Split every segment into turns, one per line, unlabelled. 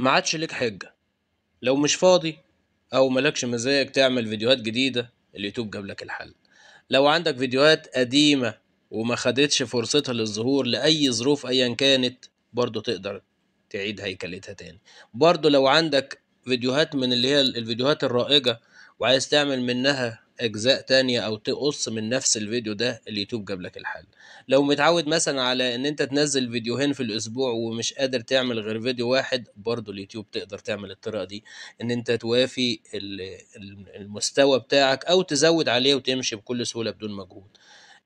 ما عادش ليك حجة لو مش فاضي أو ملكش مزاج تعمل فيديوهات جديدة اليوتيوب جاب لك الحل لو عندك فيديوهات قديمة وما خدتش فرصتها للظهور لأي ظروف أيا كانت برضو تقدر تعيد هيكلتها تاني برضو لو عندك فيديوهات من اللي هي الفيديوهات الرائجة وعايز تعمل منها اجزاء تانية او تقص من نفس الفيديو ده اليوتيوب جاب لك الحل لو متعود مثلا على ان انت تنزل فيديوهين في الاسبوع ومش قادر تعمل غير فيديو واحد برضو اليوتيوب تقدر تعمل الطريقة دي ان انت توافي المستوى بتاعك او تزود عليه وتمشي بكل سهولة بدون مجهود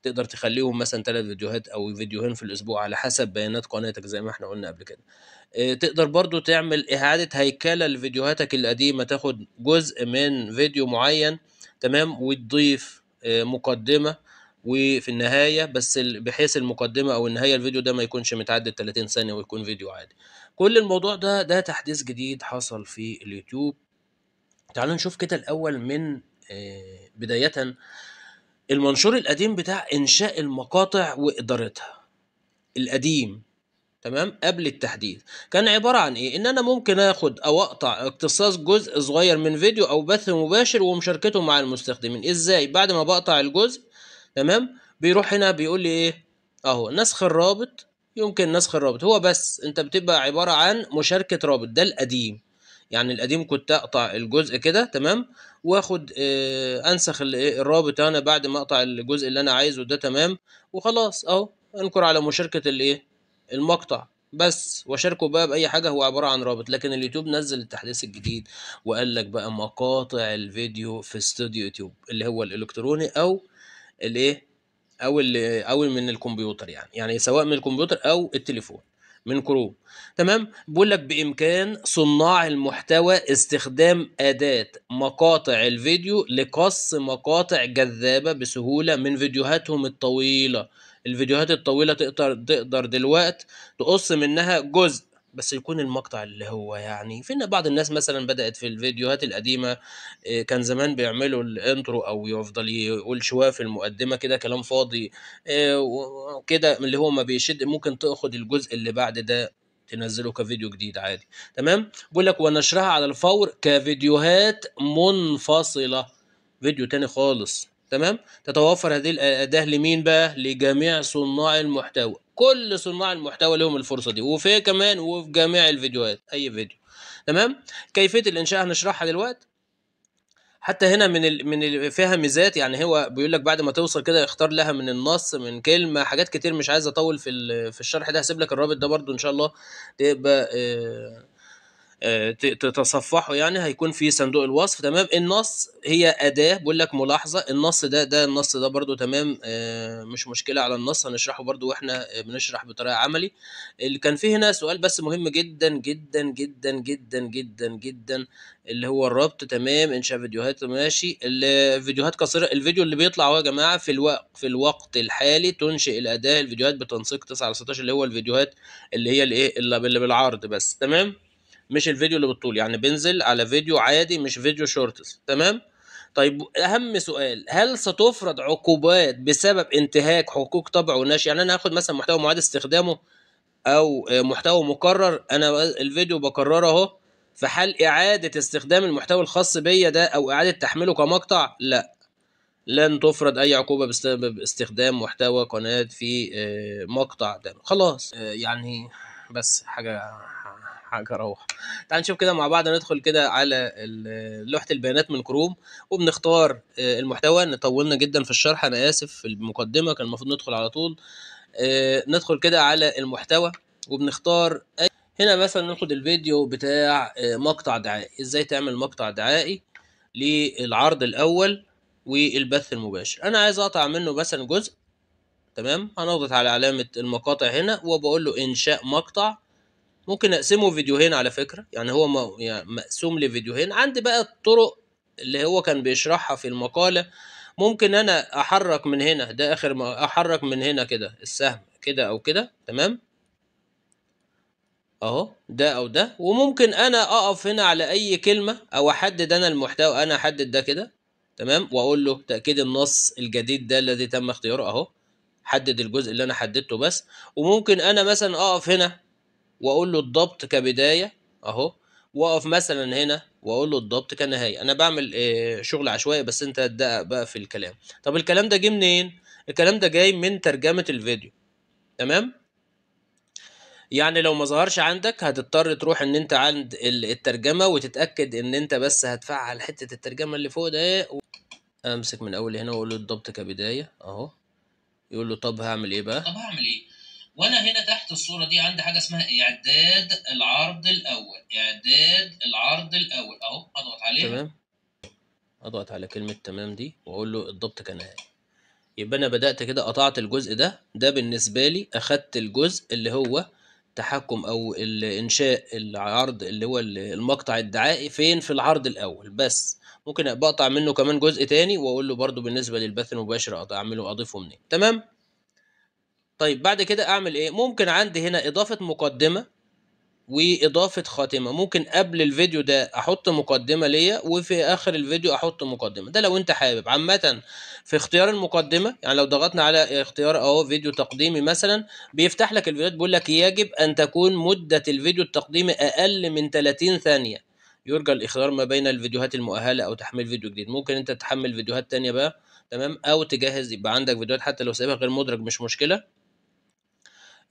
تقدر تخليهم مثلا ثلاث فيديوهات او فيديوهين في الاسبوع على حسب بيانات قناتك زي ما احنا قلنا قبل كده آه، تقدر برضو تعمل اعاده هيكله لفيديوهاتك القديمه تاخد جزء من فيديو معين تمام وتضيف آه، مقدمه وفي النهاية بس بحيث المقدمة أو النهاية الفيديو ده ما يكونش متعدد 30 ثانية ويكون فيديو عادي كل الموضوع ده ده تحديث جديد حصل في اليوتيوب تعالوا نشوف كده الأول من آه، بداية المنشور القديم بتاع انشاء المقاطع وادارتها القديم تمام قبل التحديث كان عبارة عن ايه ان انا ممكن اخد او اقطع اقتصاص جزء صغير من فيديو او بث مباشر ومشاركته مع المستخدمين ازاي بعد ما بقطع الجزء تمام بيروح هنا بيقول لي ايه اهو نسخ الرابط يمكن نسخ الرابط هو بس انت بتبقى عبارة عن مشاركة رابط ده القديم يعني القديم كنت اقطع الجزء كده تمام واخد آه انسخ آه، الرابط انا بعد ما اقطع الجزء اللي انا عايزه ده تمام وخلاص اهو انكر على مشاركه الايه المقطع بس وشاركه بقى باي حاجه هو عباره عن رابط لكن اليوتيوب نزل التحديث الجديد وقال لك بقى مقاطع الفيديو في استوديو يوتيوب اللي هو الالكتروني او الايه او اللي او من الكمبيوتر يعني يعني سواء من الكمبيوتر او التليفون من كروم تمام بيقول لك بامكان صناع المحتوى استخدام اداه مقاطع الفيديو لقص مقاطع جذابه بسهوله من فيديوهاتهم الطويله الفيديوهات الطويله تقدر تقدر دلوقتي تقص منها جزء بس يكون المقطع اللي هو يعني في بعض الناس مثلا بدأت في الفيديوهات القديمة آه، كان زمان بيعملوا الانترو او يفضل يقول شوية في المقدمة كده كلام فاضي آه، وكده اللي هو ما بيشد ممكن تاخد الجزء اللي بعد ده تنزله كفيديو جديد عادي تمام بيقول لك ونشرها على الفور كفيديوهات منفصلة فيديو تاني خالص تمام تتوفر هذه الاداه لمين بقى لجميع صناع المحتوى كل صناع المحتوى لهم الفرصه دي وفي كمان وفي جميع الفيديوهات اي فيديو تمام كيفيه الانشاء هنشرحها دلوقتي حتى هنا من ال... من ال... فيها ميزات يعني هو بيقول لك بعد ما توصل كده اختار لها من النص من كلمه حاجات كتير مش عايز اطول في ال... في الشرح ده هسيب لك الرابط ده برده ان شاء الله تبقى إيه آه، تتصفحه يعني هيكون في صندوق الوصف تمام النص هي اداه بقول لك ملاحظه النص ده ده النص ده برده تمام آه، مش مشكله على النص هنشرحه برده واحنا بنشرح بطريقه عملي اللي كان فيه هنا سؤال بس مهم جدا جدا جدا جدا جدا جدا اللي هو الربط تمام انشاء فيديوهات ماشي الفيديوهات قصيره الفيديو اللي بيطلع اهو يا جماعه في الوقت في الوقت الحالي تنشئ الاداه الفيديوهات بتنسيق 9 على 16 اللي هو الفيديوهات اللي هي الايه اللي بالعرض بس تمام مش الفيديو اللي بالطول يعني بنزل على فيديو عادي مش فيديو شورتس تمام طيب اهم سؤال هل ستفرض عقوبات بسبب انتهاك حقوق طبع وناش يعني انا هاخد مثلا محتوى معاد استخدامه او محتوى مكرر انا الفيديو بكرره اهو في حال اعاده استخدام المحتوى الخاص بيا ده او اعاده تحميله كمقطع لا لن تفرض اي عقوبه بسبب استخدام محتوى قناه في آه، مقطع ده خلاص آه، يعني بس حاجه حاجه اروح تعال نشوف كده مع بعض ندخل كده على لوحه البيانات من كروم وبنختار آه، المحتوى ان طولنا جدا في الشرح انا اسف في المقدمه كان المفروض ندخل على طول آه، ندخل كده على المحتوى وبنختار أي هنا مثلا ناخد الفيديو بتاع آه، مقطع دعائي ازاي تعمل مقطع دعائي للعرض الاول والبث المباشر انا عايز اقطع منه مثلا جزء تمام هنضغط على علامة المقاطع هنا وبقول له انشاء مقطع ممكن اقسمه فيديوهين على فكرة يعني هو يعني مقسوم لفيديوهين عندي بقى الطرق اللي هو كان بيشرحها في المقالة ممكن انا احرك من هنا ده اخر ما احرك من هنا كده السهم كده او كده تمام اهو ده او ده وممكن انا اقف هنا على اي كلمة او احدد انا المحتوى انا احدد ده كده تمام واقول له تأكيد النص الجديد ده الذي تم اختياره اهو حدد الجزء اللي انا حددته بس وممكن انا مثلا اقف هنا واقول له الضبط كبدايه اهو واقف مثلا هنا واقول له الضبط كنهايه انا بعمل آه، شغل عشوائي بس انت هتدقق بقى في الكلام طب الكلام ده جه منين الكلام ده جاي من ترجمه الفيديو تمام يعني لو ما ظهرش عندك هتضطر تروح ان انت عند الترجمه وتتاكد ان انت بس هتفعل حته الترجمه اللي فوق ده امسك من اول هنا واقول له الضبط كبدايه اهو يقول له طب هعمل ايه بقى طب هعمل ايه وانا هنا تحت الصوره دي عندي حاجه اسمها اعداد العرض الاول اعداد العرض الاول اهو اضغط عليه تمام اضغط على كلمه تمام دي واقول له الضبط كنهائي إيه. يبقى انا بدات كده قطعت الجزء ده ده بالنسبه لي اخدت الجزء اللي هو تحكم او انشاء العرض اللي هو المقطع الدعائي فين في العرض الاول بس ممكن بقطع منه كمان جزء تاني واقول له برده بالنسبه للبث المباشر اعمله اضيفه منين تمام طيب بعد كده اعمل ايه ممكن عندي هنا اضافه مقدمه واضافه خاتمه ممكن قبل الفيديو ده احط مقدمه ليا وفي اخر الفيديو احط مقدمه ده لو انت حابب عامه في اختيار المقدمه يعني لو ضغطنا على اختيار اهو فيديو تقديمي مثلا بيفتح لك الفيديوهات بيقول لك يجب ان تكون مده الفيديو التقديمي اقل من 30 ثانيه يرجى الاختيار ما بين الفيديوهات المؤهله او تحميل فيديو جديد ممكن انت تحمل فيديوهات تانية بقى تمام او تجهز يبقى عندك فيديوهات حتى لو سايبها غير مدرج مش مشكله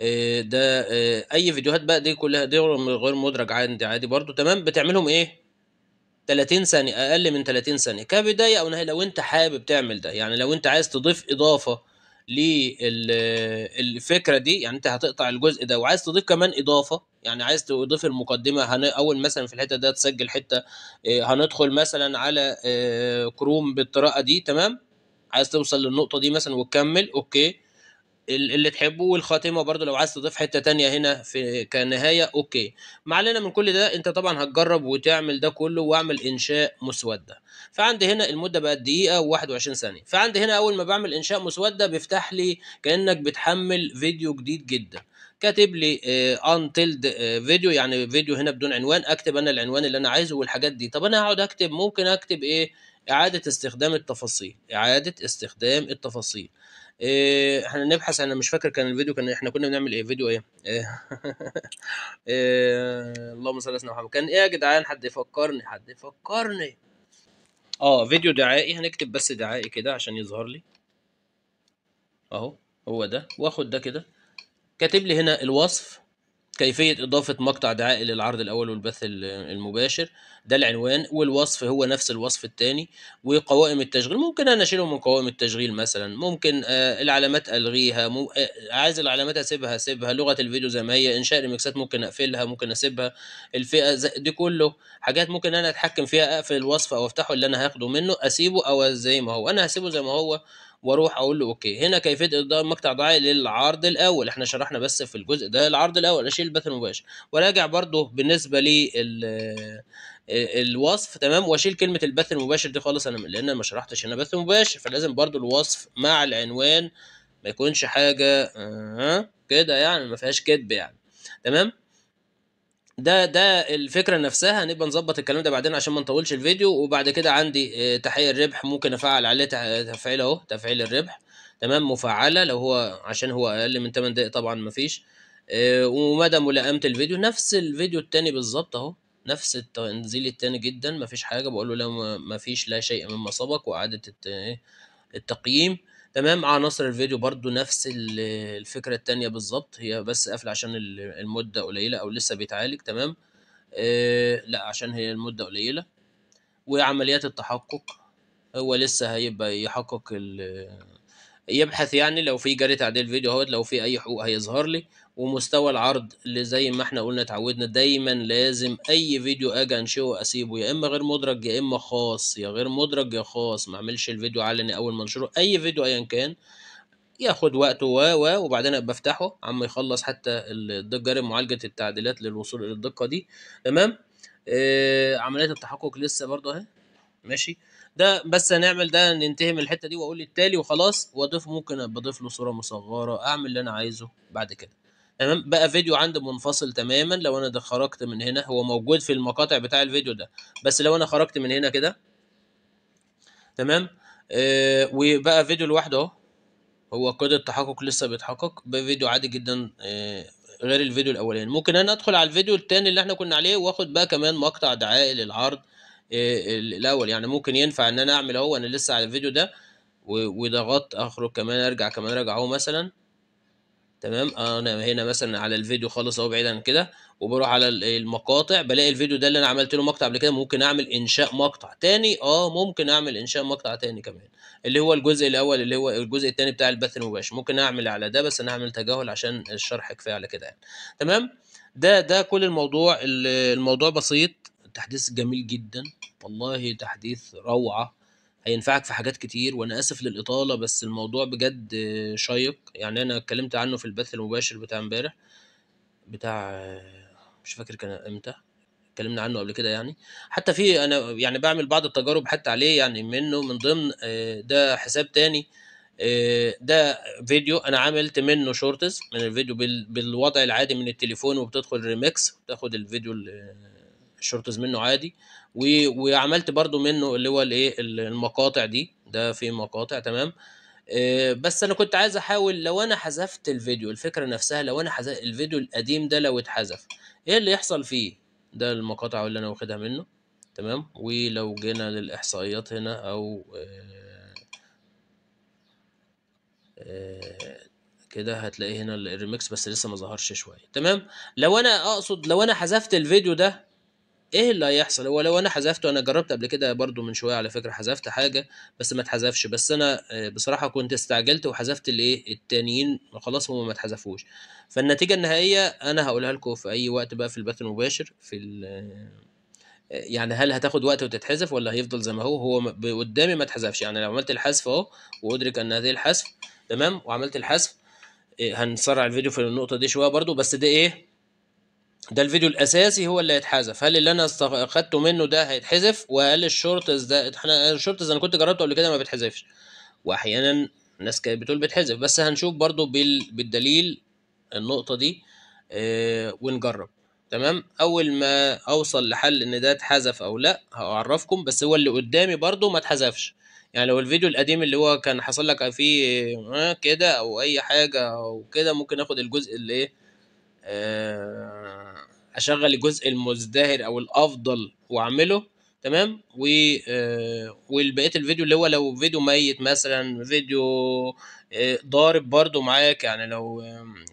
آه، ده آه، اي فيديوهات بقى دي كلها دي غير مدرج عندي عادي برضو تمام بتعملهم ايه 30 ثانيه اقل من 30 ثانيه كبدايه او نهايه لو انت حابب تعمل ده يعني لو انت عايز تضيف اضافه للفكره دي يعني انت هتقطع الجزء ده وعايز تضيف كمان اضافه يعني عايز تضيف المقدمه هن... اول مثلا في الحته ده تسجل حته آه، هندخل مثلا على كروم بالطريقه دي تمام عايز توصل للنقطه دي مثلا وتكمل اوكي اللي تحبه والخاتمه برضو لو عايز تضيف حته تانية هنا في كنهايه اوكي ما علينا من كل ده انت طبعا هتجرب وتعمل ده كله واعمل انشاء مسوده فعندي هنا المده بقت دقيقه و21 ثانيه فعندي هنا اول ما بعمل انشاء مسوده بيفتح لي كانك بتحمل فيديو جديد جدا كاتب لي انتلد آه، آه، فيديو يعني فيديو هنا بدون عنوان اكتب انا العنوان اللي انا عايزه والحاجات دي طب انا هقعد اكتب ممكن اكتب ايه إعادة استخدام التفاصيل إعادة استخدام التفاصيل إيه، احنا نبحث انا مش فاكر كان الفيديو كان احنا كنا بنعمل ايه فيديو ايه, إيه, إيه اللهم صل على محمد كان ايه يا جدعان حد يفكرني حد يفكرني اه فيديو دعائي هنكتب بس دعائي كده عشان يظهر لي اهو هو ده واخد ده كده كاتب لي هنا الوصف كيفية إضافة مقطع دعائي للعرض الأول والبث المباشر ده العنوان والوصف هو نفس الوصف الثاني وقوائم التشغيل ممكن أنا أشيله من قوائم التشغيل مثلا ممكن آه العلامات ألغيها مم... آه عايز العلامات أسيبها أسيبها لغة الفيديو زي ما هي إنشاء ريمكسات ممكن أقفلها ممكن أسيبها الفئة زي... دي كله حاجات ممكن أنا أتحكم فيها أقفل الوصف أو أفتحه اللي أنا هاخده منه أسيبه أو زي ما هو أنا هسيبه زي ما هو واروح اقول له اوكي هنا كيفيه اصدار مقطع دعائي للعرض الاول احنا شرحنا بس في الجزء ده العرض الاول اشيل البث المباشر وراجع برضو بالنسبه ال آه، الوصف تمام واشيل كلمه البث المباشر دي خالص انا لان انا ما شرحتش هنا بث مباشر فلازم برضو الوصف مع العنوان ما يكونش حاجه آه، كده يعني ما فيهاش كذب يعني تمام ده ده الفكره نفسها هنبقى نظبط الكلام ده بعدين عشان ما نطولش الفيديو وبعد كده عندي آه، تحقيق الربح ممكن افعل عليه آه، تفعيل اهو تفعيل الربح تمام مفعله لو هو عشان هو اقل من 8 دقائق طبعا مفيش آه، ومدى ملائمه الفيديو نفس الفيديو التاني بالظبط اهو نفس التنزيل التاني جدا مفيش حاجه بقول له لا مفيش لا شيء مما سبق واعاده التقييم تمام عناصر آه، الفيديو برضو نفس الفكرة التانية بالظبط هي بس قافلة عشان المدة قليلة او لسه بيتعالج تمام آه، لا عشان هي المدة قليلة وعمليات التحقق هو لسه هيبقى يحقق يبحث يعني لو في جريت عليه الفيديو اهوت لو في اي حقوق هيظهر لي ومستوى العرض اللي زي ما احنا قلنا اتعودنا دايما لازم اي فيديو اجي انشئه اسيبه يا اما غير مدرج يا اما خاص يا غير مدرج يا خاص ما اعملش الفيديو علني اول ما انشره اي فيديو ايا كان ياخد وقته و و وبعدين ابقى افتحه عم يخلص حتى الدجار معالجه التعديلات للوصول الى الدقه دي تمام آه عمليه التحقق لسه برضه اهي ماشي ده بس هنعمل ده ننتهي من الحته دي واقول التالي وخلاص واضيف ممكن اضيف له صوره مصغره اعمل اللي انا عايزه بعد كده تمام بقى فيديو عندي منفصل تماما لو انا ده خرجت من هنا هو موجود في المقاطع بتاع الفيديو ده بس لو انا خرجت من هنا كده تمام آه وبقى فيديو لوحده اهو هو كود التحقق لسه بيتحقق بقى فيديو عادي جدا آه غير الفيديو الاولاني ممكن انا ادخل على الفيديو التاني اللي احنا كنا عليه واخد بقى كمان مقطع دعائي للعرض إيه، الاول يعني ممكن ينفع ان انا اعمل اهو انا لسه على الفيديو ده وضغطت اخرج كمان ارجع كمان ارجع اهو مثلا تمام انا هنا مثلا على الفيديو خالص اهو بعيد عن كده وبروح على المقاطع بلاقي الفيديو ده اللي انا عملت له مقطع قبل كده ممكن اعمل انشاء مقطع تاني اه ممكن اعمل انشاء مقطع تاني كمان اللي هو الجزء الاول اللي هو الجزء التاني بتاع البث المباشر ممكن اعمل على ده بس انا هعمل تجاهل عشان الشرح كفايه على كده يعني تمام ده ده كل الموضوع الموضوع بسيط تحديث جميل جدا والله تحديث روعة هينفعك في حاجات كتير وانا اسف للاطالة بس الموضوع بجد شيق يعني انا اتكلمت عنه في البث المباشر بتاع امبارح بتاع مش فاكر كان امتى اتكلمنا عنه قبل كده يعني حتى في انا يعني بعمل بعض التجارب حتى عليه يعني منه من ضمن آه، ده حساب تاني آه، ده فيديو انا عملت منه شورتز من الفيديو بالوضع العادي من التليفون وبتدخل ريمكس وتاخد الفيديو شورتز منه عادي و... وعملت برضو منه اللي هو الايه المقاطع دي ده في مقاطع تمام آه، بس انا كنت عايز احاول لو انا حذفت الفيديو الفكره نفسها لو انا حذف الفيديو القديم ده لو اتحذف ايه اللي يحصل فيه ده المقاطع اللي انا واخدها منه تمام ولو جينا للاحصائيات هنا او آه، آه، كده هتلاقي هنا الريمكس بس لسه ما ظهرش شويه تمام لو انا اقصد لو انا حذفت الفيديو ده ايه اللي هيحصل هو لو انا حذفته انا جربت قبل كده برضو من شويه على فكره حذفت حاجه بس ما اتحذفش بس انا آه، بصراحه كنت استعجلت وحذفت الايه التانيين خلاص هما ما اتحذفوش فالنتيجه النهائيه انا هقولها لكم في اي وقت بقى في البث المباشر في آه، يعني هل هتاخد وقت وتتحذف ولا هيفضل زي ما هو هو قدامي ما اتحذفش يعني لو عملت الحذف اهو وادرك ان هذه الحذف تمام وعملت الحذف آه، هنسرع الفيديو في النقطه دي شويه برضو بس ده ايه ده الفيديو الاساسي هو اللي هيتحذف هل اللي انا اخدته منه ده هيتحذف وهل الشورتز ده احنا الشورتز انا كنت جربته قبل كده ما بيتحذفش واحيانا الناس كانت بتقول بيتحذف بس هنشوف برضو بال... بالدليل النقطه دي اه ونجرب تمام اول ما اوصل لحل ان ده اتحذف او لا هعرفكم بس هو اللي قدامي برضو ما اتحذفش يعني لو الفيديو القديم اللي هو كان حصل لك فيه آه، كده او اي حاجه او كده ممكن اخد الجزء اللي ايه آه اشغل الجزء المزدهر او الافضل واعمله تمام و آه، والبقيه الفيديو اللي هو لو فيديو ميت مثلا فيديو آه، ضارب برضو معاك يعني لو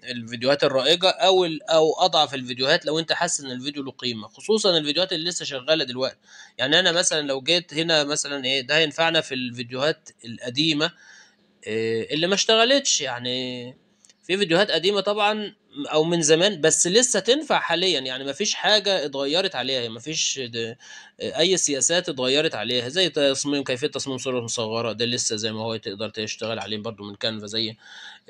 الفيديوهات الرائجه او او اضعف الفيديوهات لو انت حاسس ان الفيديو له قيمه خصوصا الفيديوهات اللي لسه شغاله دلوقتي يعني انا مثلا لو جيت هنا مثلا ايه ده هينفعنا في الفيديوهات القديمه آه، اللي ما اشتغلتش يعني في فيديوهات قديمه طبعا او من زمان بس لسه تنفع حاليا يعني ما فيش حاجه اتغيرت عليها ما فيش اي سياسات اتغيرت عليها زي تصميم كيفيه تصميم صوره مصغره ده لسه زي ما هو تقدر تشتغل عليه برضو من كانفا زي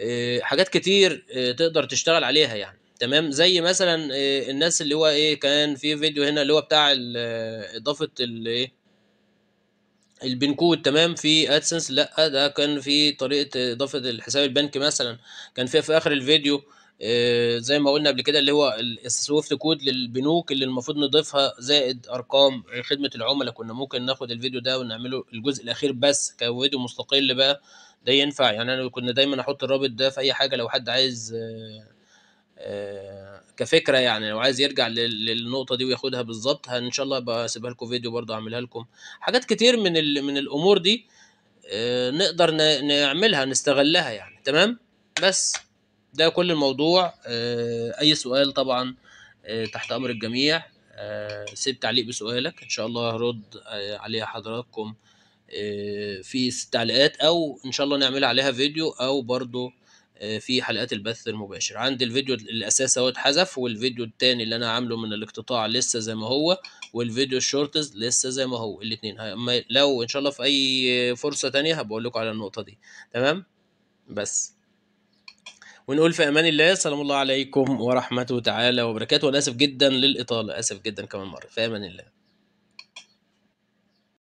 آه، حاجات كتير آه، تقدر تشتغل عليها يعني تمام زي مثلا آه، الناس اللي هو ايه كان في فيديو هنا اللي هو بتاع اضافه الايه البنكود تمام في ادسنس لا ده كان في طريقه اضافه الحساب البنكي مثلا كان فيها في اخر الفيديو آه، زي ما قلنا قبل كده اللي هو السويفت كود للبنوك اللي المفروض نضيفها زائد ارقام خدمه العملاء كنا ممكن ناخد الفيديو ده ونعمله الجزء الاخير بس كفيديو مستقل بقى ده ينفع يعني انا كنا دايما احط الرابط ده في اي حاجه لو حد عايز آه، آه، كفكره يعني لو عايز يرجع للنقطه دي وياخدها بالظبط ان شاء الله بسيبها لكم فيديو برضه اعملها لكم حاجات كتير من من الامور دي نقدر نعملها نستغلها يعني تمام بس ده كل الموضوع آه، اي سؤال طبعا آه، تحت امر الجميع آه، سيب تعليق بسؤالك ان شاء الله هرد عليها حضراتكم في التعليقات او ان شاء الله نعمل عليها فيديو او برضو في حلقات البث المباشر عندي الفيديو الاساس اهو اتحذف والفيديو التاني اللي انا عامله من الاقتطاع لسه زي ما هو والفيديو الشورتز لسه زي ما هو الاثنين لو ان شاء الله في اي فرصه تانية هبقول لكم على النقطه دي تمام بس ونقول في امان الله سلام الله عليكم ورحمته تعالى وبركاته وانا اسف جدا للاطاله اسف جدا كمان مره في امان الله